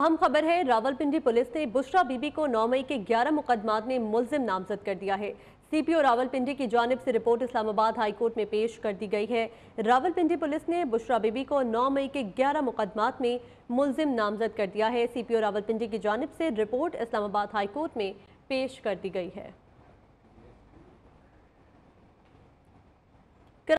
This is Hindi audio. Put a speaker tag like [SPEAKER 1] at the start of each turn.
[SPEAKER 1] अहम खबर है रावलपिंडी पुलिस ने बुशरा बीबी को 9 मई के 11 मुकदमात में मुलजिम नामजद कर दिया है सीपीओ रावलपिंडी की जानब से रिपोर्ट इस्लामाबाद हाईकोर्ट में पेश कर दी गई है रावलपिंडी पुलिस ने बुशरा बीबी को 9 मई के 11 मुकदमात में मुलजिम नामजद कर दिया है सीपीओ रावलपिंडी की जानब से रिपोर्ट इस्लामाबाद हाईकोर्ट में पेश कर दी गई है